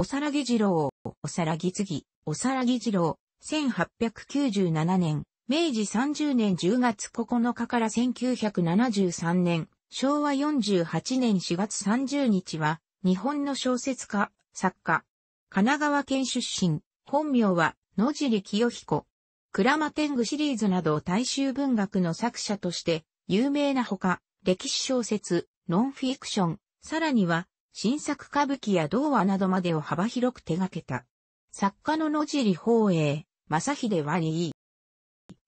おさらぎ次郎、おさらぎ次、おさらぎ次郎、1897年、明治30年10月9日から1973年、昭和48年4月30日は、日本の小説家、作家。神奈川県出身、本名は野尻清彦。クラマテングシリーズなど大衆文学の作者として有名なほか、歴史小説、ノンフィクション、さらには新作歌舞伎や童話などまでを幅広く手掛けた。作家の野尻宝永、正秀割い。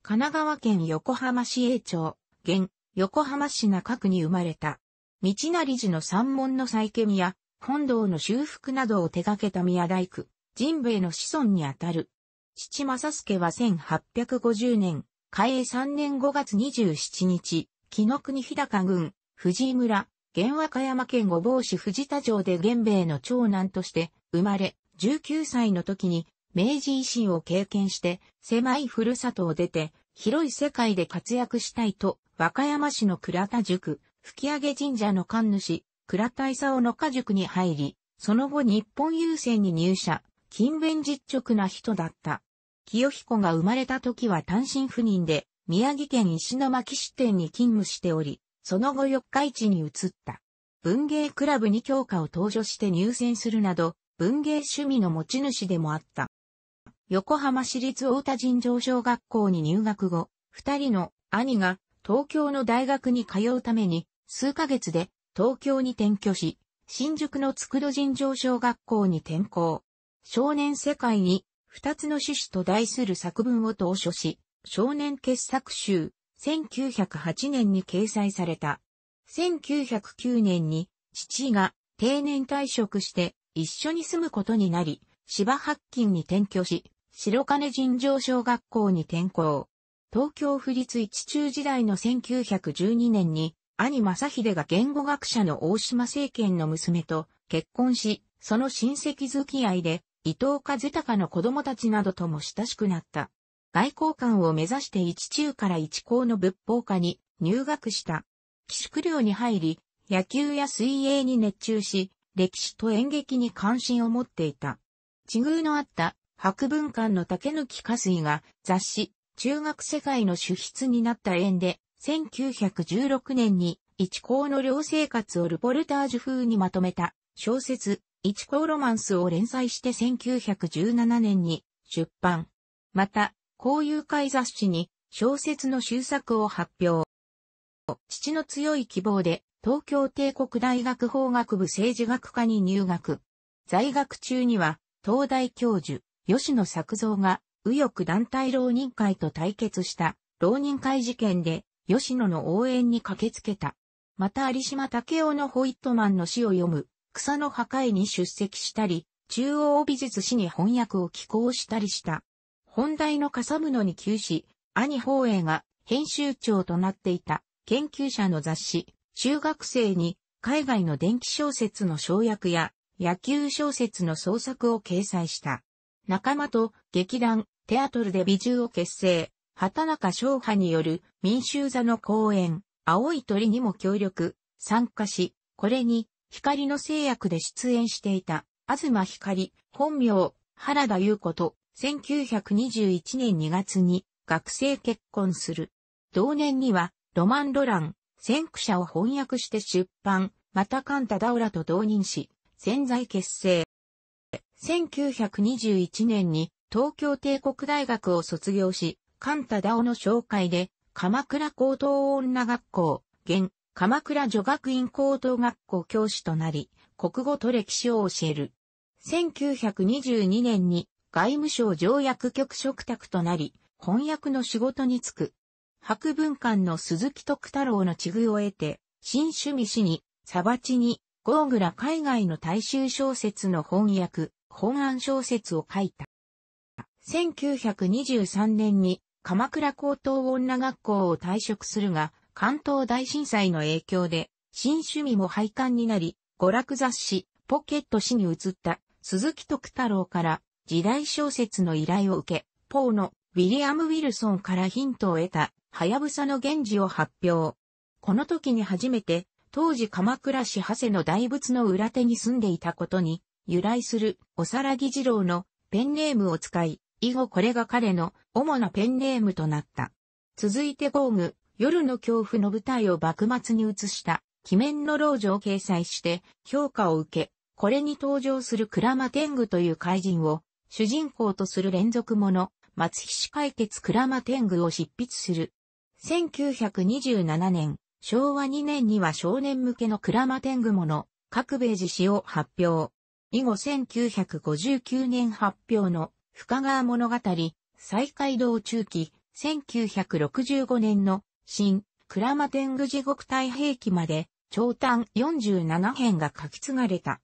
神奈川県横浜市営町、現、横浜市中区に生まれた。道成寺の三門の再建や、本堂の修復などを手掛けた宮大工、神兵衛の子孫にあたる。父正助は1850年、開営3年5月27日、木の国日高郡、藤井村、現和歌山県御坊市藤田城で源兵衛の長男として生まれ、19歳の時に明治維新を経験して狭いふるさとを出て広い世界で活躍したいと和歌山市の倉田塾、吹上神社の神主、倉田勲の家塾に入り、その後日本郵船に入社、勤勉実直な人だった。清彦が生まれた時は単身赴任で宮城県石巻支店に勤務しており、その後四日市に移った。文芸クラブに教科を登場して入選するなど、文芸趣味の持ち主でもあった。横浜市立大田尋常小学校に入学後、二人の兄が東京の大学に通うために、数ヶ月で東京に転居し、新宿の筑戸尋常小学校に転校。少年世界に二つの趣旨と題する作文を投書し、少年傑作集、1908年に掲載された。1909年に父が定年退職して一緒に住むことになり、芝八金に転居し、白金尋常小学校に転校。東京府立一中時代の1912年に、兄正秀が言語学者の大島政権の娘と結婚し、その親戚付き合いで、伊藤和孝の子供たちなどとも親しくなった。外交官を目指して一中から一高の仏法科に入学した。寄宿寮に入り、野球や水泳に熱中し、歴史と演劇に関心を持っていた。地遇のあった博文館の竹抜き火水が雑誌、中学世界の主筆になった縁で、1916年に一高の寮生活をルポルタージュ風にまとめた小説、一高ロマンスを連載して1917年に出版。また、交友会雑誌に小説の終作を発表。父の強い希望で東京帝国大学法学部政治学科に入学。在学中には東大教授吉野作造が右翼団体浪人会と対決した浪人会事件で吉野の応援に駆けつけた。また有島武雄のホイットマンの詩を読む草の破壊に出席したり、中央美術史に翻訳を寄稿したりした。本題のかさむのに急死、兄宝永が編集長となっていた研究者の雑誌、中学生に海外の電気小説の省略や野球小説の創作を掲載した。仲間と劇団、テアトルで美獣を結成、畑中翔波による民衆座の公演、青い鳥にも協力、参加し、これに光の制約で出演していた、東光、本名、原田優子と1921年2月に学生結婚する。同年には、ロマン・ロラン、先駆者を翻訳して出版、またカンタ・ダウラと同任し、潜在結成。1921年に東京帝国大学を卒業し、カンタ・ダオの紹介で、鎌倉高等女学校、現、鎌倉女学院高等学校教師となり、国語と歴史を教える。1922年に外務省条約局職宅となり、翻訳の仕事に就く。博文館の鈴木徳太郎の地遇を得て、新趣味氏に、サバチに、ゴーグラ海外の大衆小説の翻訳、本案小説を書いた。1923年に鎌倉高等女学校を退職するが、関東大震災の影響で、新趣味も廃刊になり、娯楽雑誌、ポケット誌に移った鈴木徳太郎から時代小説の依頼を受け、ポーのウィリアム・ウィルソンからヒントを得た、はやぶさの源氏を発表。この時に初めて、当時鎌倉市長谷の大仏の裏手に住んでいたことに、由来するおさらぎ二郎のペンネームを使い、以後これが彼の主なペンネームとなった。続いてゴーグ、夜の恐怖の舞台を幕末に移した、鬼面の老女を掲載して評価を受け、これに登場する鞍馬天狗という怪人を主人公とする連続もの、松菱解決鞍馬天狗を執筆する。1927年、昭和2年には少年向けの鞍馬天狗もの、各米寺詩を発表。以後1959年発表の深川物語、再開道中期、1965年の新、鞍馬天狗地獄太平記まで、長短47編が書き継がれた。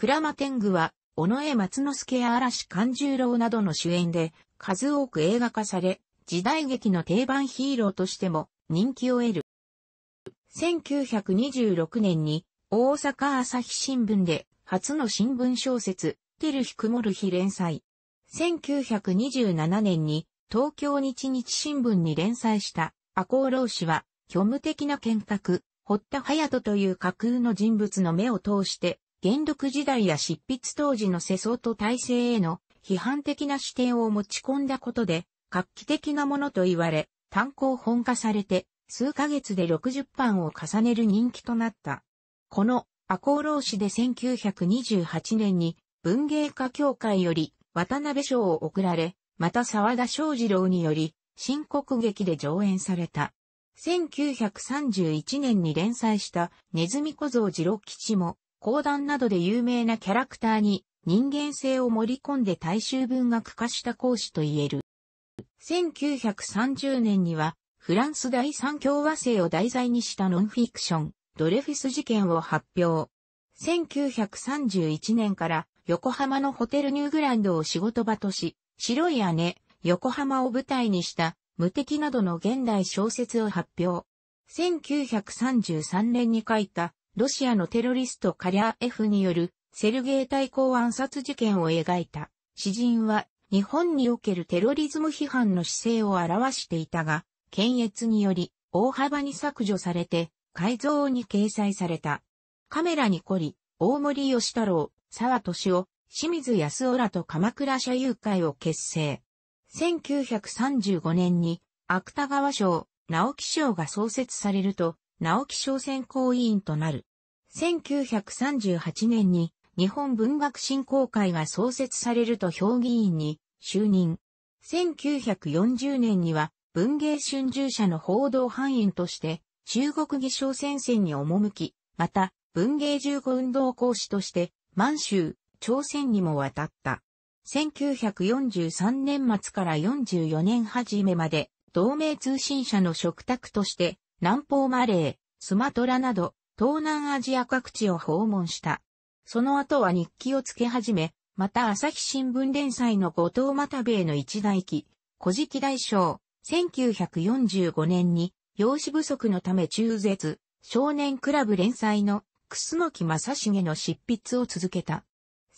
鞍馬天狗は尾上松之助や嵐勘十郎などの主演で数多く映画化され、時代劇の定番ヒーローとしても人気を得る。1926年に大阪朝日新聞で初の新聞小説、テルヒクモルヒ連載。1927年に東京日日新聞に連載した赤穂浪士は虚無的な見学、堀田隼人という架空の人物の目を通して元禄時代や執筆当時の世相と体制への批判的な視点を持ち込んだことで、画期的なものと言われ、単行本化されて、数ヶ月で60版を重ねる人気となった。この、赤穂浪士で1928年に、文芸家協会より、渡辺賞を贈られ、また沢田昌二郎により、新国劇で上演された。1931年に連載したネズミ小僧次郎吉も講談などで有名なキャラクターに人間性を盛り込んで大衆文学化した講師と言える。1930年にはフランス第三共和制を題材にしたノンフィクション、ドレフィス事件を発表。1931年から横浜のホテルニューグランドを仕事場とし、白い姉、横浜を舞台にした無敵などの現代小説を発表。1933年に書いたロシアのテロリストカリャーエフによるセルゲイ対抗暗殺事件を描いた詩人は日本におけるテロリズム批判の姿勢を表していたが、検閲により大幅に削除されて改造に掲載された。カメラに凝り、大森義太郎、沢敏夫、清水康夫らと鎌倉社友会を結成。1935年に芥川賞、直木賞が創設されると、直木賞選考委員となる。1938年に日本文学振興会が創設されると評議員に就任。1940年には文芸春秋社の報道範囲として中国義賞戦線に赴き、また文芸十五運動講師として満州、朝鮮にも渡った。1943年末から44年初めまで同盟通信社の食卓として南方マレー、スマトラなど、東南アジア各地を訪問した。その後は日記をつけ始め、また朝日新聞連載の後藤又兵衛の一代記、古事記大賞、1945年に、養子不足のため中絶、少年クラブ連載の楠木正成の執筆を続けた。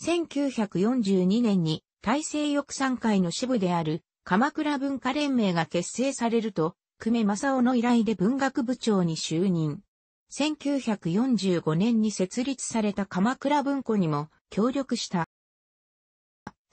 1942年に大政翼賛会の支部である鎌倉文化連盟が結成されると、久米正夫の依頼で文学部長に就任。1945年に設立された鎌倉文庫にも協力した。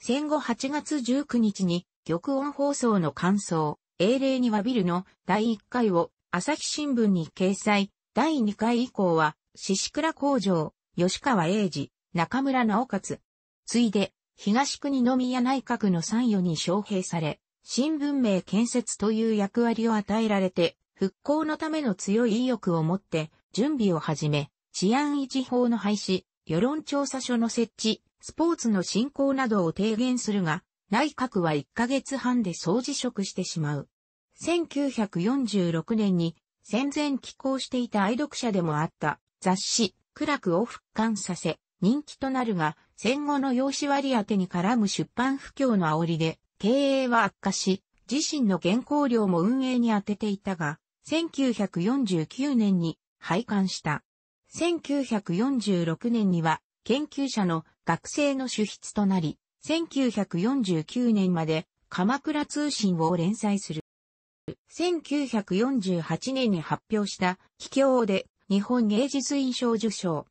戦後8月19日に玉音放送の感想、英霊に詫びるの第1回を朝日新聞に掲載、第2回以降は、獅子倉工場、吉川英治、中村直勝。ついで、東国宮内閣の参与に招聘され、新文明建設という役割を与えられて、復興のための強い意欲を持って準備を始め、治安維持法の廃止、世論調査所の設置、スポーツの振興などを提言するが、内閣は1ヶ月半で総辞職してしまう。1946年に戦前寄稿していた愛読者でもあった雑誌、苦楽を復刊させ、人気となるが、戦後の養子割り当てに絡む出版不況の煽りで、経営は悪化し、自身の原稿料も運営に当てていたが、1949年に廃刊した。1946年には研究者の学生の主筆となり、1949年まで鎌倉通信を連載する。1948年に発表した気境で日本芸術院賞受賞。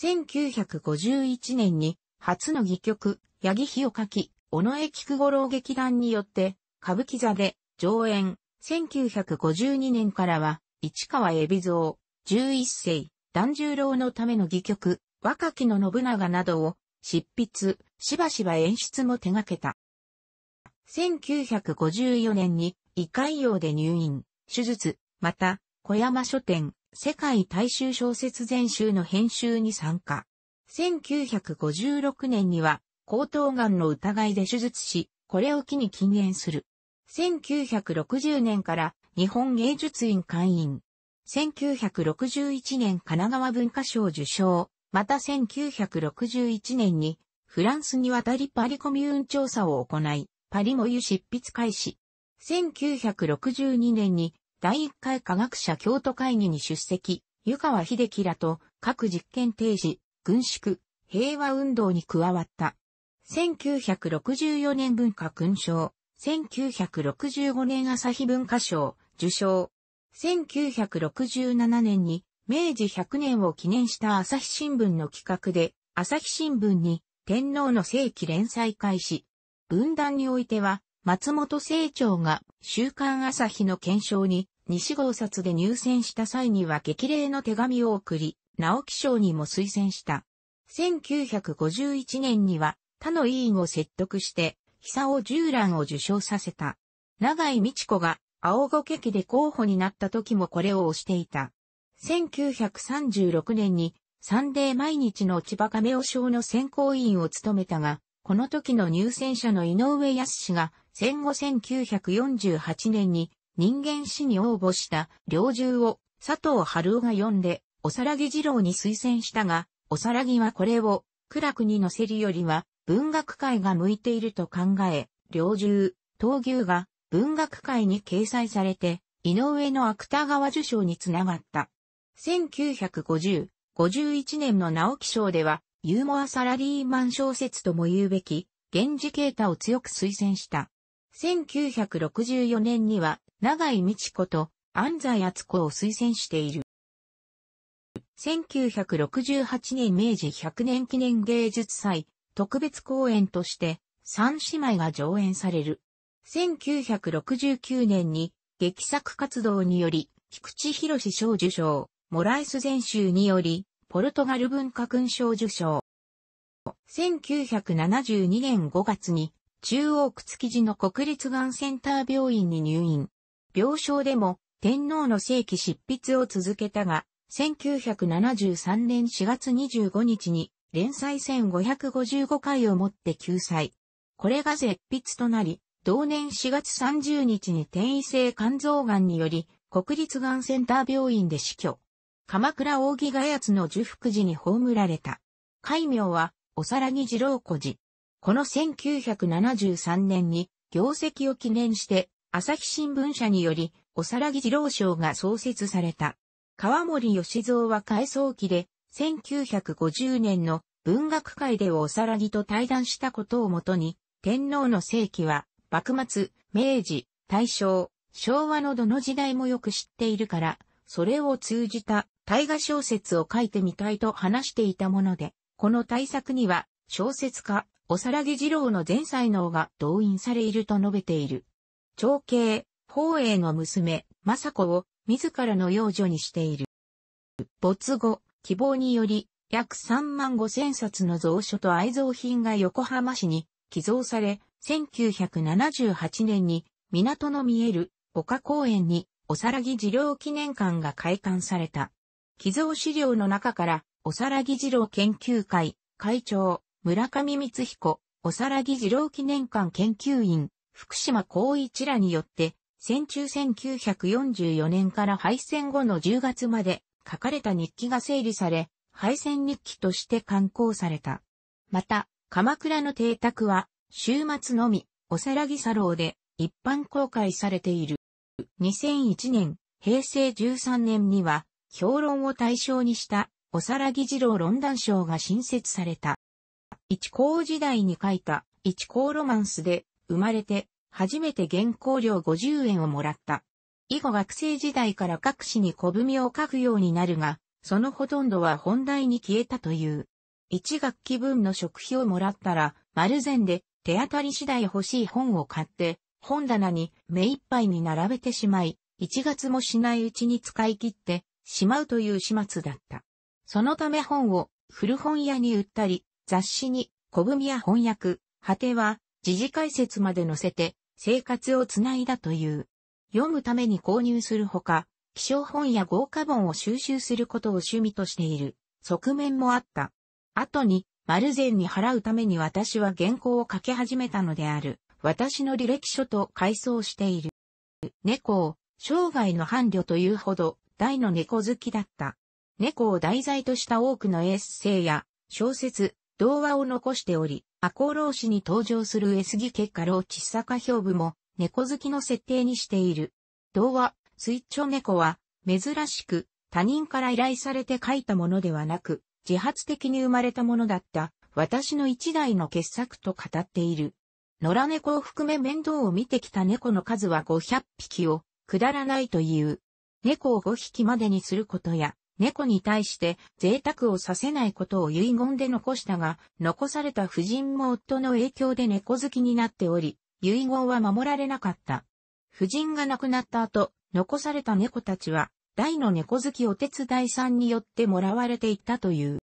1951年に初の戯曲、八木日を書き、尾上菊五郎劇団によって、歌舞伎座で上演、1952年からは、市川海老蔵、11世、團十郎のための戯曲、若きの信長などを、執筆、しばしば演出も手掛けた。1954年に、胃潰瘍で入院、手術、また、小山書店、世界大衆小説全集の編集に参加。1956年には、喉頭がんの疑いで手術し、これを機に禁煙する。1960年から日本芸術院会員。1961年神奈川文化賞受賞。また1961年にフランスに渡りパリコミューン調査を行い、パリモユ執筆開始。1962年に第1回科学者京都会議に出席、湯川秀樹らと各実験提示、軍縮、平和運動に加わった。1964年文化勲章、1965年朝日文化賞、受賞。1967年に明治100年を記念した朝日新聞の企画で、朝日新聞に天皇の正規連載開始。文壇においては、松本清張が週刊朝日の検証に西号札で入選した際には激励の手紙を送り、直木賞にも推薦した。1951年には他の委員を説得して、久尾十蘭を受賞させた。長井美智子が青御家で候補になった時もこれを推していた。1936年にサンデー毎日の千葉亀尾賞の選考委員を務めたが、この時の入選者の井上康氏が戦後1948年に人間史に応募した領銃を佐藤春夫が読んで、おさらぎ二郎に推薦したが、おさらぎはこれを苦楽に乗せるよりは文学界が向いていると考え、猟銃、闘牛が文学界に掲載されて、井上の芥川受賞につながった。1950、51年の直木賞では、ユーモアサラリーマン小説とも言うべき、源氏啓太を強く推薦した。1964年には、長井美智子と安西厚子を推薦している。1968年明治100年記念芸術祭、特別公演として三姉妹が上演される。1969年に劇作活動により菊池博士賞受賞、モライス全集によりポルトガル文化勲章受賞。1972年5月に中央区築地の国立がんセンター病院に入院。病床でも天皇の正規執筆を続けたが、1973年4月25日に連載1555回をもって救済。これが絶筆となり、同年4月30日に転移性肝臓癌により、国立がんセンター病院で死去。鎌倉大扇賀奴の受福寺に葬られた。戒名は、おさらぎ次郎小寺。この1973年に、業績を記念して、朝日新聞社により、おさらぎ次郎賞が創設された。川森義蔵は改装期で、1950年の文学界でおさらぎと対談したことをもとに、天皇の世紀は、幕末、明治、大正、昭和のどの時代もよく知っているから、それを通じた大河小説を書いてみたいと話していたもので、この大作には、小説家、おさらぎ二郎の全才能が動員されいると述べている。長兄、宝永の娘、政子を自らの養女にしている。没後、希望により、約3万5千冊の蔵書と愛蔵品が横浜市に寄贈され、1978年に港の見える丘公園におさらぎ事郎記念館が開館された。寄贈資料の中から、おさらぎ事郎研究会、会長、村上光彦、おさらぎ事郎記念館研究員、福島光一らによって、戦中1944年から敗戦後の10月まで、書かれた日記が整理され、敗戦日記として刊行された。また、鎌倉の邸宅は、週末のみ、おさらぎサローで一般公開されている。2001年、平成13年には、評論を対象にした、おさらぎ二郎論壇賞が新設された。一高時代に書いた、一高ロマンスで、生まれて、初めて原稿料50円をもらった。以後学生時代から各紙に小文を書くようになるが、そのほとんどは本題に消えたという。一学期分の食費をもらったら、丸善で手当たり次第欲しい本を買って、本棚に目いっぱいに並べてしまい、一月もしないうちに使い切ってしまうという始末だった。そのため本を古本屋に売ったり、雑誌に小文や翻訳、果ては時事解説まで載せて生活をつないだという。読むために購入するほか、希少本や豪華本を収集することを趣味としている側面もあった。後に、丸善に払うために私は原稿を書き始めたのである。私の履歴書と改装している。猫を生涯の伴侶というほど大の猫好きだった。猫を題材とした多くのエッセイや小説、童話を残しており、赤穂浪士に登場する上杉結果老地坂兵部も猫好きの設定にしている。童話、スイッチョ猫は、珍しく、他人から依頼されて書いたものではなく、自発的に生まれたものだった、私の一代の傑作と語っている。野良猫を含め面倒を見てきた猫の数は500匹を、くだらないという。猫を5匹までにすることや、猫に対して贅沢をさせないことを遺言で残したが、残された夫人も夫の影響で猫好きになっており、遺言は守られなかった。夫人が亡くなった後、残された猫たちは、大の猫好きお手伝いさんによってもらわれていったという。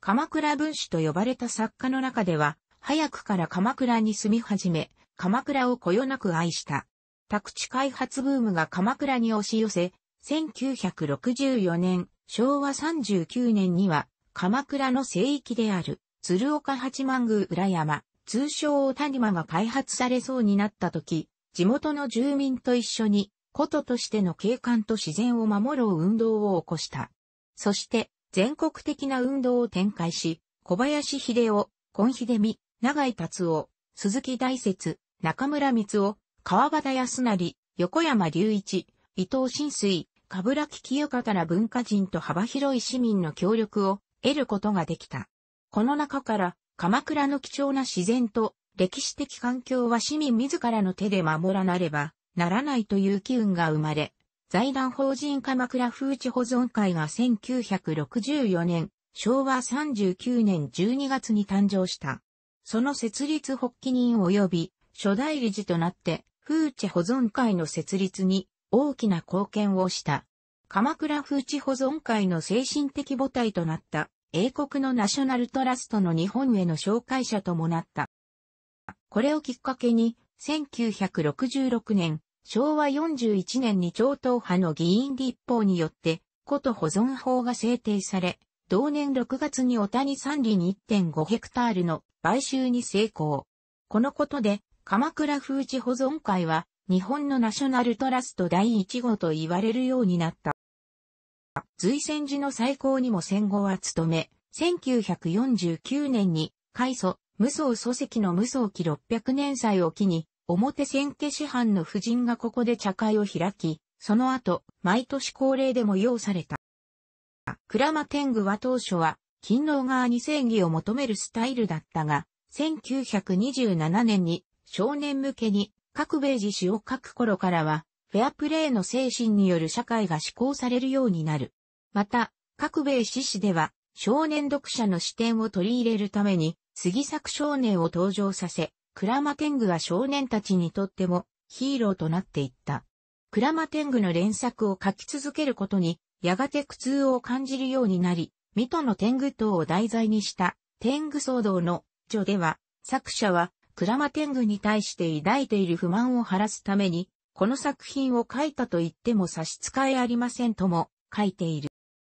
鎌倉文史と呼ばれた作家の中では、早くから鎌倉に住み始め、鎌倉をこよなく愛した。宅地開発ブームが鎌倉に押し寄せ、1964年、昭和39年には、鎌倉の聖域である、鶴岡八幡宮裏山、通称オタニマが開発されそうになった時、地元の住民と一緒に、古都としての景観と自然を守ろう運動を起こした。そして、全国的な運動を展開し、小林秀夫、金秀美、長井達夫、鈴木大説、中村光夫、川端康成、横山隆一、伊藤新水、かぶらき清方ら文化人と幅広い市民の協力を得ることができた。この中から鎌倉の貴重な自然と歴史的環境は市民自らの手で守らなればならないという機運が生まれ、財団法人鎌倉風地保存会が1964年、昭和39年12月に誕生した。その設立発起人及び初代理事となって風地保存会の設立に大きな貢献をした。鎌倉風地保存会の精神的母体となった英国のナショナルトラストの日本への紹介者ともなった。これをきっかけに、1966年、昭和41年に超党派の議員立法によって、古都保存法が制定され、同年6月に小谷山林1.5ヘクタールの買収に成功。このことで、鎌倉風地保存会は、日本のナショナルトラスト第1号と言われるようになった。随戦時の最高にも戦後は務め、1949年に、開祖、無双祖籍の無双期600年祭を機に、表千家師範の夫人がここで茶会を開き、その後、毎年恒例でも用された。倉間天狗は当初は、勤労側に正義を求めるスタイルだったが、1927年に少年向けに各米自主を書く頃からは、フェアプレーの精神による社会が施行されるようになる。また、各米志士では、少年読者の視点を取り入れるために、杉作少年を登場させ、マテ天狗は少年たちにとってもヒーローとなっていった。マテ天狗の連作を書き続けることに、やがて苦痛を感じるようになり、水戸の天狗等を題材にした天狗騒動の序では、作者はマテ天狗に対して抱いている不満を晴らすために、この作品を書いたと言っても差し支えありませんとも書いている。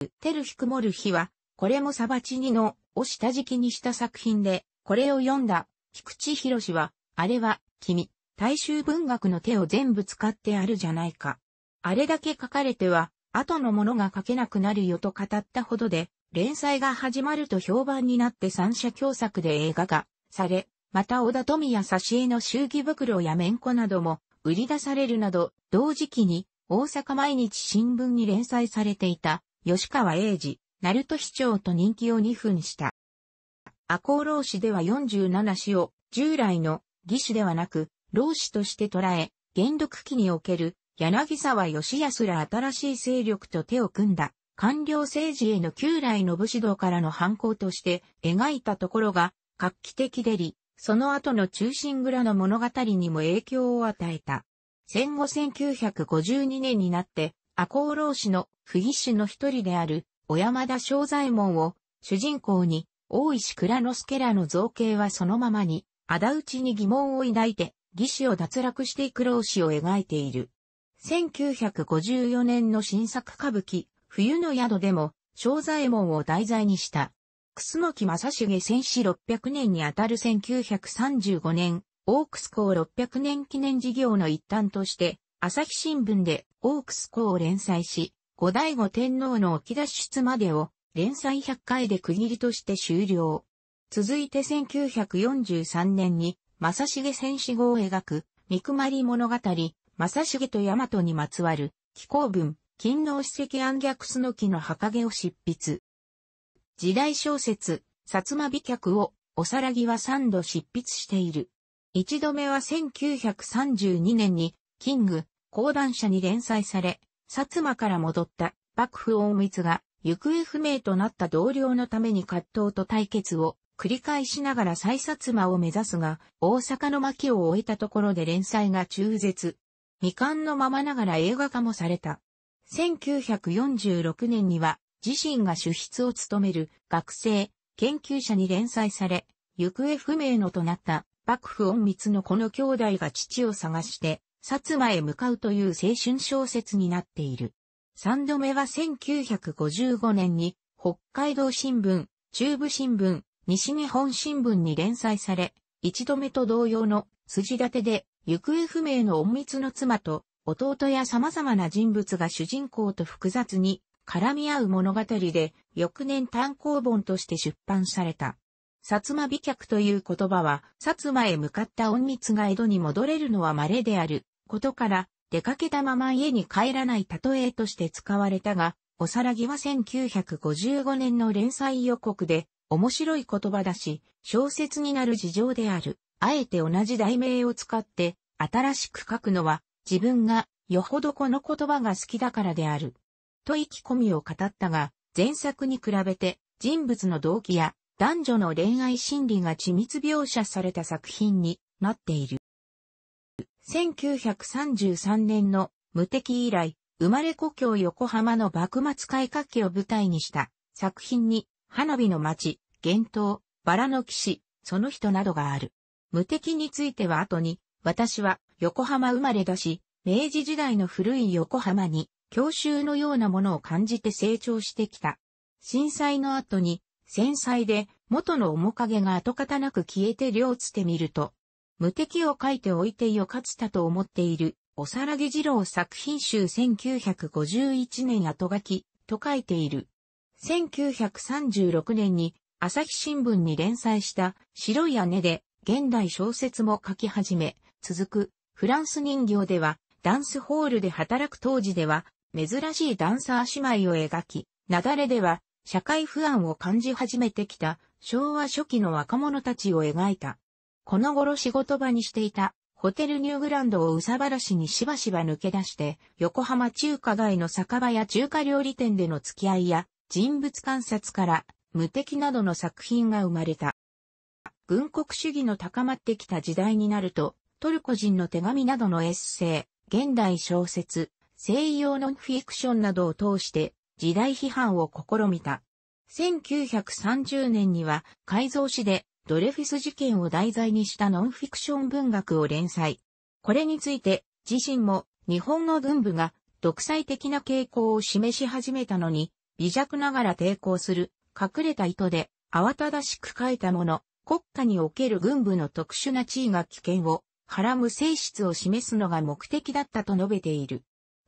てテルヒクモルヒは、これもサバチニの、を下敷きにした作品で、これを読んだ、菊池博は、あれは、君、大衆文学の手を全部使ってあるじゃないか。あれだけ書かれては、後のものが書けなくなるよと語ったほどで、連載が始まると評判になって三者共作で映画化され、また小田富也挿絵の祝儀袋やめんこなども売り出されるなど、同時期に大阪毎日新聞に連載されていた吉川英治、鳴門市長と人気を2分した。赤穂老子では47詩を、従来の義士ではなく、老子として捉え、元禄期における柳沢義康ら新しい勢力と手を組んだ官僚政治への旧来の武士道からの反抗として描いたところが画期的でり、その後の中心蔵の物語にも影響を与えた。戦後1952年になって赤穂浪士の不義士の一人である、小山田正左衛門を主人公に、大石倉之助らの造形はそのままに、仇討ちに疑問を抱いて、義士を脱落していく老子を描いている。1954年の新作歌舞伎、冬の宿でも、正左衛門を題材にした。楠木正成戦士。600年にあたる1935年、オークス校600年記念事業の一端として、朝日新聞でオークス校を連載し、後醍醐天皇のき脱出までを連載100回で区切りとして終了。続いて1943年に、正重戦士号を描く、三熊り物語、正重と大和にまつわる、紀行文、勤労史跡暗逆すの木の墓毛を執筆。時代小説、薩摩美脚を、おさらぎは3度執筆している。一度目は1932年に、キング、講談社に連載され、薩摩から戻った幕府隠密が行方不明となった同僚のために葛藤と対決を繰り返しながら再薩摩を目指すが、大阪の巻を終えたところで連載が中絶。未完のままながら映画化もされた。1946年には自身が主筆を務める学生、研究者に連載され、行方不明のとなった幕府隠密のこの兄弟が父を探して薩摩へ向かうという青春小説になっている。三度目は1955年に北海道新聞、中部新聞、西日本新聞に連載され、一度目と同様の筋立てで行方不明の隠密の妻と弟や様々な人物が主人公と複雑に絡み合う物語で翌年単行本として出版された。薩摩美脚という言葉は、薩摩へ向かった隠密が江戸に戻れるのは稀であることから、出かけたまま家に帰らない例えとして使われたが、おさらぎは1955年の連載予告で、面白い言葉だし、小説になる事情である。あえて同じ題名を使って、新しく書くのは、自分が、よほどこの言葉が好きだからである。と意気込みを語ったが、前作に比べて、人物の動機や、男女の恋愛心理が緻密描写された作品になっている。1933年の無敵以来、生まれ故郷横浜の幕末改革期を舞台にした作品に、花火の街、幻灯、バラの騎士、その人などがある。無敵については後に、私は横浜生まれだし、明治時代の古い横浜に、教習のようなものを感じて成長してきた。震災の後に、戦災で元の面影が跡形なく消えて両つてみると、無敵を書いておいてよ勝つたと思っている、おさらぎ二郎作品集1951年後書き、と書いている。1936年に、朝日新聞に連載した白い姉で現代小説も書き始め、続くフランス人形ではダンスホールで働く当時では珍しいダンサー姉妹を描き、なだれでは社会不安を感じ始めてきた昭和初期の若者たちを描いた。この頃仕事場にしていた、ホテルニューグランドを宇佐原らしにしばしば抜け出して、横浜中華街の酒場や中華料理店での付き合いや、人物観察から、無敵などの作品が生まれた。軍国主義の高まってきた時代になると、トルコ人の手紙などのエッセイ、現代小説、西洋のフィクションなどを通して時代批判を試みた。1930年には改造紙でドレフィス事件を題材にしたノンフィクション文学を連載。これについて、自身も日本の軍部が独裁的な傾向を示し始めたのに、微弱ながら抵抗する隠れた意図で慌ただしく書いたもの、国家における軍部の特殊な地位が危険を、はらむ性質を示すのが目的だったと述べている。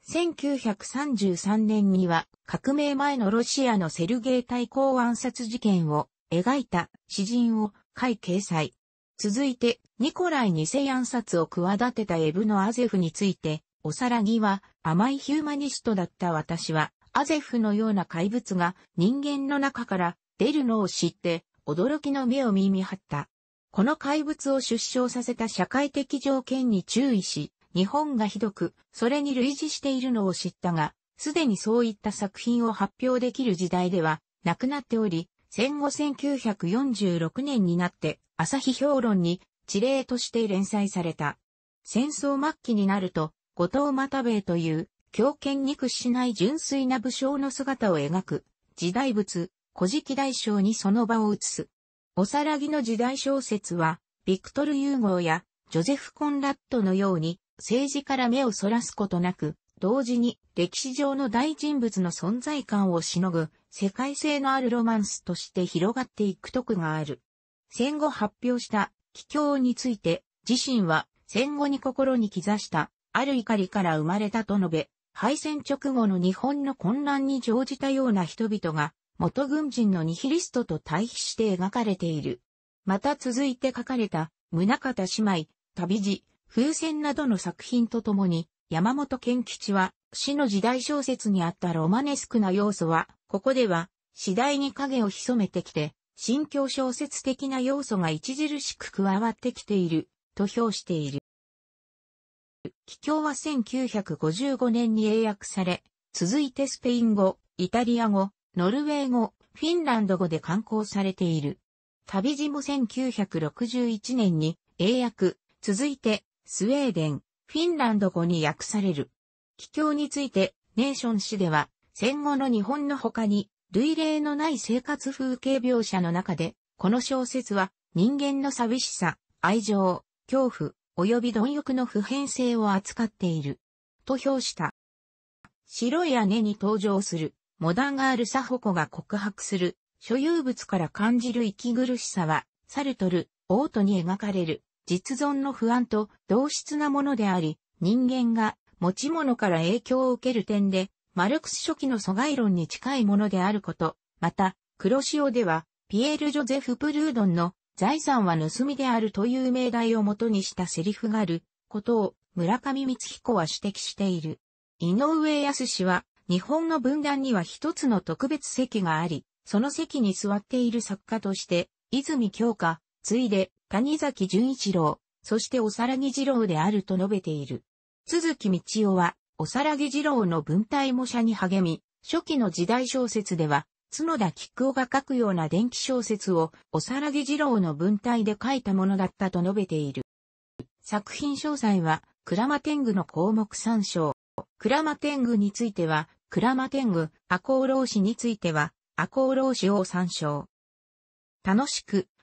1933年には革命前のロシアのセルゲイ対抗暗殺事件を描いた詩人を回掲載。続いて、ニコライ二世暗殺を企てたエブのアゼフについて、おさらぎは甘いヒューマニストだった私は、アゼフのような怪物が人間の中から出るのを知って、驚きの目を耳張った。この怪物を出生させた社会的条件に注意し、日本がひどく、それに類似しているのを知ったが、すでにそういった作品を発表できる時代ではなくなっており、戦後1946年になって朝日評論に地例として連載された。戦争末期になると、後藤又兵衛という強権に屈しない純粋な武将の姿を描く、時代物、古事記大賞にその場を移す。おさらぎの時代小説は、ビクトル・ユーゴーやジョゼフ・コンラットのように、政治から目をそらすことなく、同時に歴史上の大人物の存在感をしのぐ世界性のあるロマンスとして広がっていく徳がある。戦後発表した奇境について自身は戦後に心に刻したある怒りから生まれたと述べ、敗戦直後の日本の混乱に乗じたような人々が元軍人のニヒリストと対比して描かれている。また続いて書かれた、宗方姉妹、旅路、風船などの作品とともに、山本賢吉は、死の時代小説にあったロマネスクな要素は、ここでは、次第に影を潜めてきて、新境小説的な要素が著しく加わってきている、と評している。帰郷は1955年に英訳され、続いてスペイン語、イタリア語、ノルウェー語、フィンランド語で刊行されている。旅路も1961年に英訳、続いてスウェーデン、フィンランド語に訳される。帰郷について、ネーション誌では、戦後の日本の他に、類例のない生活風景描写の中で、この小説は、人間の寂しさ、愛情、恐怖、及び貪欲の普遍性を扱っている。と評した。白い姉に登場する、モダンガールサホコが告白する、所有物から感じる息苦しさは、サルトル、オートに描かれる、実存の不安と同質なものであり、人間が持ち物から影響を受ける点で、マルクス初期の疎外論に近いものであること、また、黒潮では、ピエール・ジョゼフ・プルードンの財産は盗みであるという命題をもとにしたセリフがあることを村上光彦は指摘している。井上康は日本の文壇には一つの特別席があり、その席に座っている作家として、泉京香、ついで、谷崎潤一郎、そしておさらぎ二郎であると述べている。鈴木道夫は、おさらぎ二郎の文体模写に励み、初期の時代小説では、角田菊夫が書くような電気小説を、おさらぎ二郎の文体で書いたものだったと述べている。作品詳細は、鞍馬天狗の項目参照。鞍馬天狗については、鞍馬天狗、赤穂浪士については、赤穂浪士を参照。楽しく、